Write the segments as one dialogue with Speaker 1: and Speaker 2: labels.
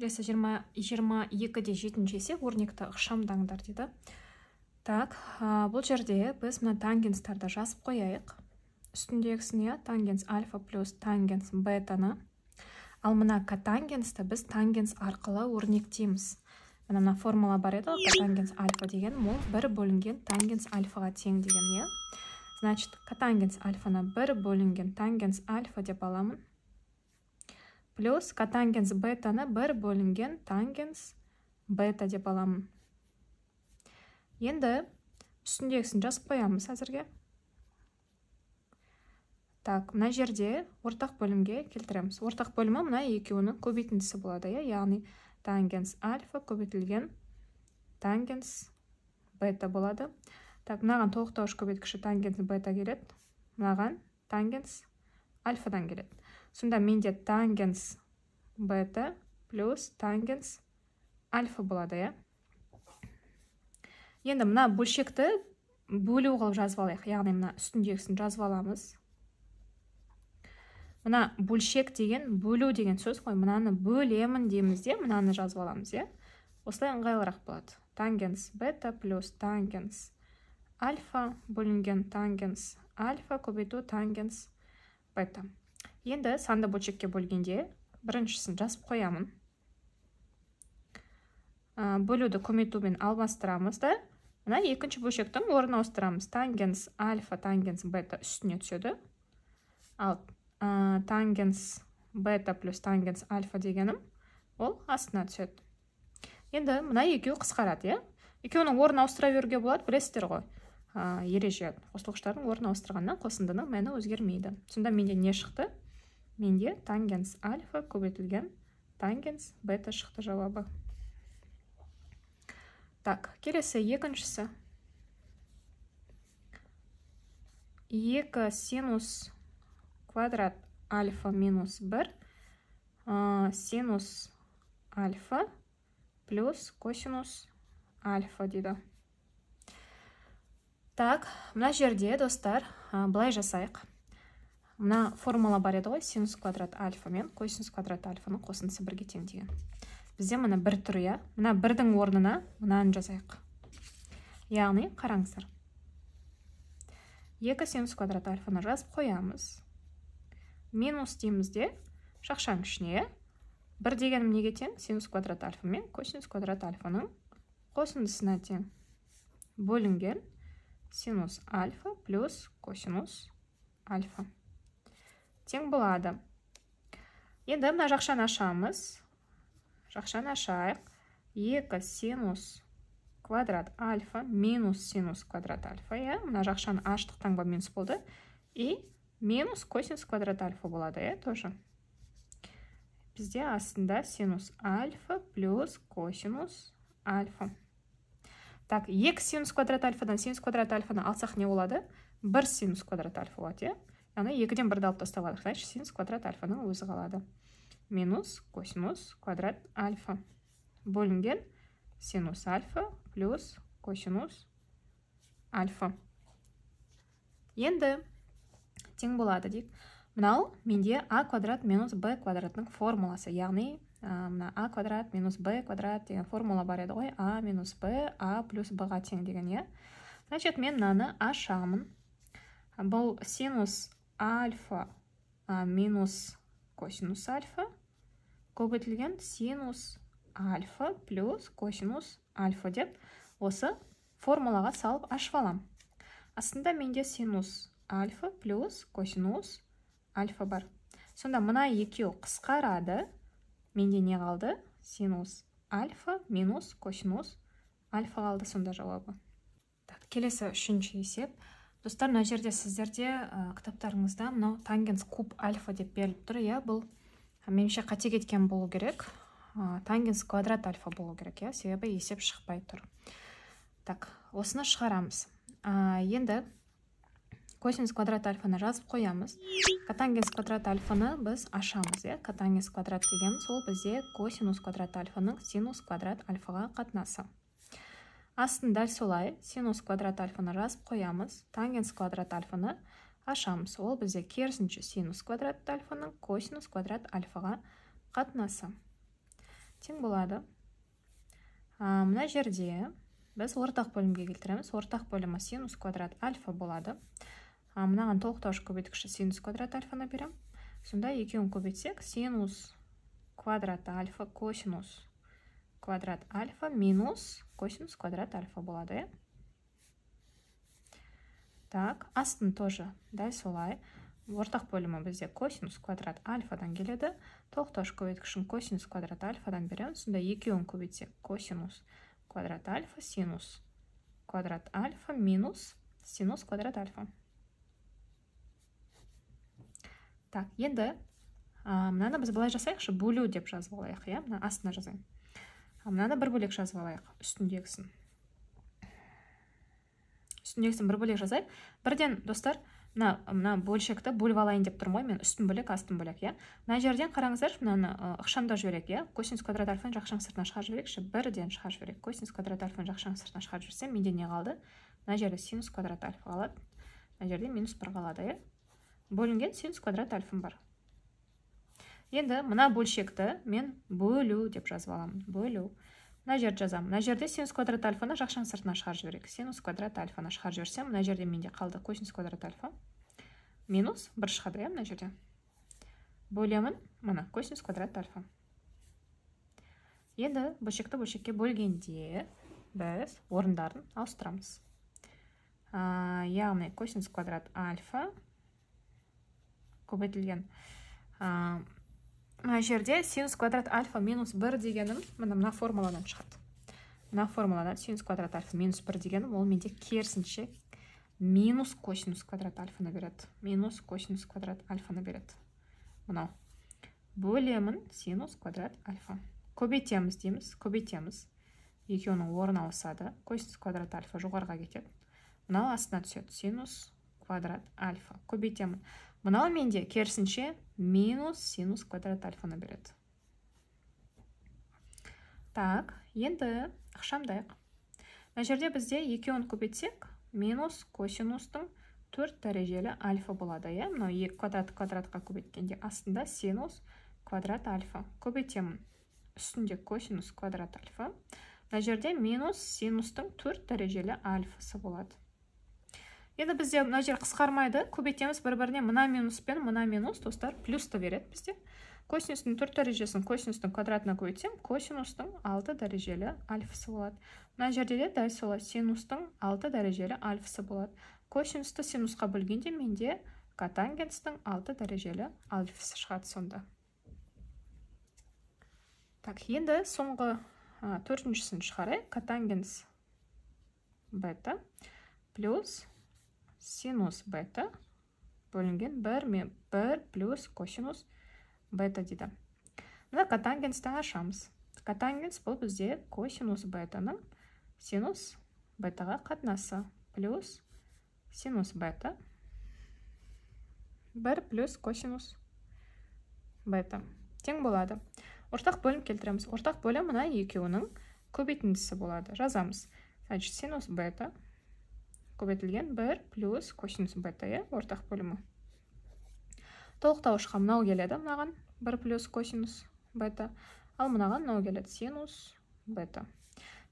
Speaker 1: келесі жиырма жиырма екі де жетінші есе өрнекті ықшамдаңдар дейді так бұл жерде біз мына тангенстарды жазып қояйық үстіндегісін иә тангенс альфа плюс тангенс бетаны ал мына катангенсті біз тангенс арқылы өрнектейміз Мұна мына формула бар еді ғой катангенс альфа деген ол бір бөлінген тангенс альфаға тең деген иә значит катангенс альфаны бір бөлінген тангенс альфа деп аламын плюс катангенс бетаны бір бөлінген тангенс бета деп аламын енді үстіндегісін жазып қоямыз әзірге так мына жерде ортақ бөлімге келтіреміз ортақ бөлімі мына екеуінің көбейтіндісі болады иә яғни тангенс альфа көбейтілген тангенс бета болады так мынаған толықтауыш көбейткіші тангенс бета келеді мынаған тангенс альфадан келеді сонда менде тангенс бета плюс тангенс альфа болады иә енді мына бөлшекті бөлу қылып жазып алайық яғни мына үстіндегісін жазып аламыз мына бөлшек деген бөлу деген сөз қой мынаны бөлемін дейміз де мынаны жазып аламыз иә осылай ыңғайлырақ болады тангенс бета плюс тангенс альфа бөлінген тангенс альфа көбейту тангенс бета енді санды бөлшекке бөлгенде біріншісін жасып қоямын ә, Бөлуді бөлуді көбейтумен алмастырамыз да мына екінші бөлшектің орнын ауыстырамыз тангенс альфа тангенс бета үстіне түседі ал ә, тангенс бета плюс тангенс альфа дегенім ол астына түседі енді мына екеуі қысқарады иә екеуінің орнын ауыстыра беруге болады білесіздер ғой ә, ереже қосылғыштардың орнын ауыстырғаннан қосындының мәні өзгермейді сонда менде не шықты менде тангенс альфа көбейтілген тангенс бета шықты жауабы так келесі екіншісі екі синус квадрат альфа минус бір синус альфа плюс косинус альфа дейді так мына жерде достар былай жасайық мына формула бар еді ғой синус квадрат альфа мен косинус квадрат альфаның қосындысы бірге тең деген бізде мына бір тұр иә мына бірдің орнына мынаны жазайық яғни қараңыздар екі синус квадрат альфаны жазып қоямыз минус дейміз де шақшаның ішіне бір дегенім неге тең синус квадрат альфа мен косинус квадрат альфаның қосындысына тең бөлінген синус альфа плюс косинус альфа тең болады енді мына жақшаны ашамыз жақшаны ашайық екі синус квадрат альфа минус синус квадрат альфа иә мына жақшаны аштық таңба минус болды и минус косинус квадрат альфа болады иә тоже бізде астында синус альфа плюс косинус альфа так екі синус квадрат альфадан синус квадрат альфаны алсақ не болады бір синус квадрат альфа болады иә аны екіден бірді алып тастап Значит, синус квадрат альфаның өзі қалады минус косинус квадрат альфа бөлінген синус альфа плюс косинус альфа енді тең болады дейік мынау менде а квадрат минус б квадратның формуласы яғни э, мына а квадрат минус б квадрат деген э, формула бар еді ғой а минус б а плюс бға тең деген иә значит мен мынаны ашамын бұл синус альфа минус косинус альфа көбейтілген синус альфа плюс косинус альфа деп осы формулаға салып ашып Асында астында менде синус альфа плюс косинус альфа бар сонда мына екеу қысқарады менде не қалды синус альфа минус косинус альфа қалды сонда жауабы так келесі үшінші есеп достар мына жерде сіздерде ә, кітаптарыңызда мынау тангенс куб альфа деп беріліп тұр иә бұл меніңше қате кеткен болу керек тангенс квадрат альфа болу керек иә себебі есеп шықпай тұр так осыны шығарамыз ә, енді косинус квадрат альфаны жазып қоямыз катангенс квадрат альфаны біз ашамыз иә катангенс квадрат деген сол бізде косинус квадрат альфаның синус квадрат альфаға қатынасы астын дәл солай синус квадрат альфаны жазып қоямыз тангенс квадрат альфаны ашамыз ол бізде керісінше синус квадрат альфаның косинус квадрат альфаға қатынасы тең болады мына жерде біз ортақ бөлімге келтіреміз ортақ бөлімі синус квадрат альфа болады мынаған толықтауыш көбейткіші синус квадрат альфаны беремін сонда екеуін көбейтсек синус квадрат альфа косинус квадрат альфа минус косинус квадрат альфа болады иә так астын тоже дәл солай ортақ бөлімі бізде косинус квадрат альфадан келеді тоқтауыш көбейткішін косинус квадрат альфадан береміз сонда екеуін көбейтсек косинус квадрат альфа синус квадрат альфа минус синус квадрат альфа так енді мынаны біз былай жасайықшы бөлу деп жазып алайық иә мына астына жазайын ал мынаны бір бөлек жазып алайық үстіндегісін үстіндегісін бір бөлек жазайық бірден достар мына мына бөлшекті бөліп алайын деп тұрмын ғой мен үстін бөлек астын бөлек иә мына жерден қараңыздаршы мынаны ықшамдап жіберейік иә косинус квадрат альфаны жақшаң сыртына шығарып жіберейікші бірден шығарып жіберейік косинус квадрат альфаны жақшаң сыртына шығарып жіберсем менде не қалды мына жерде синус квадрат альфа қалады мына жерде минус бір қалады иә бөлінген синус квадрат альфам бар енді мына бөлшекті мен бөлу деп жазып аламын бөлу мына жерді жазамын мына жерде синус квадрат альфаны жақшаның сыртына шығарып жіберейік синус квадрат альфаны шығарып жіберсем мына жерде менде қалды косинус квадрат альфа минус бір шығады иә мына жерде бөлемін мына косинус квадрат альфа енді бөлшекті бөлшекке бөлгенде біз орындарын ауыстырамыз яғни косинус квадрат альфа көбейтілген мына жерде синус квадрат альфа минус бір дегенім міне мына формуладан шығады мына формуладан синус квадрат альфа минус бір дегенім ол менде керісінше минус косинус квадрат альфаны береді минус косинус квадрат альфаны береді мынау бөлемін синус квадрат альфа көбейтеміз дейміз көбейтеміз екеуінің орны ауысады косинус квадрат альфа жоғарыға кетеді мынау астына түседі синус квадрат альфа көбейтемін мынау менде керісінше минус синус квадрат альфаны береді так енді ықшамдайық мына жерде бізде екеуін көбейтсек минус косинустың төрт дәрежелі альфа болады иә мынау екі квадрат квадратқа көбейткенде астында синус квадрат альфа көбейтемін үстінде косинус квадрат альфа мына жерде минус синустың төрт дәрежелі альфасы болады енді бізде мына жер қысқармайды көбейтеміз бір біріне мына минус пен мына минус достар плюсты береді бізде косинустың төрт дәрежесін косинустың квадратына көбейтсем косинустың алты дәрежелі альфасы болады мына жерде де дәл солай синустың алты дәрежелі альфасы болады косинусты синусқа бөлгенде менде катангенстің алты дәрежелі альфасы шығады сонда так енді соңғы төртіншісін шығарайық катангенс бета плюс синус бета бөлінген 1, 1 плюс косинус бета дейді мына катангенсті ашамыз катангенс бұл бізде косинус бетаның синус бетаға қатынасы плюс синус бета 1 плюс косинус бета тең болады ортақ бөлім келтіреміз ортақ бөлім мына екеуінің көбейтіндісі болады жазамыз значит синус бета көбейтілген 1 плюс косинус бета иә ортақ бөлімі толықтауышқа мынау келеді мынаған 1 плюс косинус бета ал мынаған мынау келеді синус бета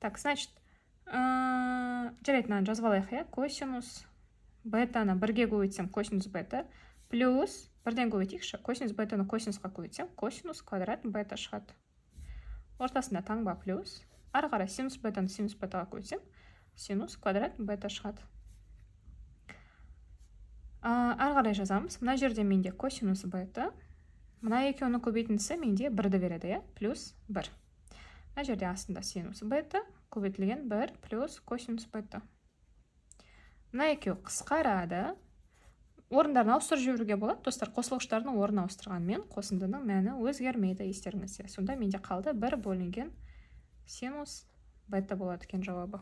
Speaker 1: так значит э, жарайды мынаны жазып алайық иә косинус бетаны бірге көбейтсем косинус бета плюс бірден көбейтейікші косинус бетаны косинусқа көбейтсем косинус квадрат бета шығады ортасында таңба плюс ары қарай синус бетаны синус бетаға көбейтсем синус квадрат бета шығады ары қарай жазамыз мына жерде менде косинус бета мына екеуінің көбейтіндісі менде бірді береді иә плюс бір мына жерде астында синус бета көбейтілген бір плюс косинус бета мына екеуі қысқарады орындарын ауыстырып жіберуге болады достар қосылғыштардың орнын ауыстырғанмен қосындының мәні өзгермейді естеріңізде сонда менде қалды бір бөлінген синус бетта болады екен жауабы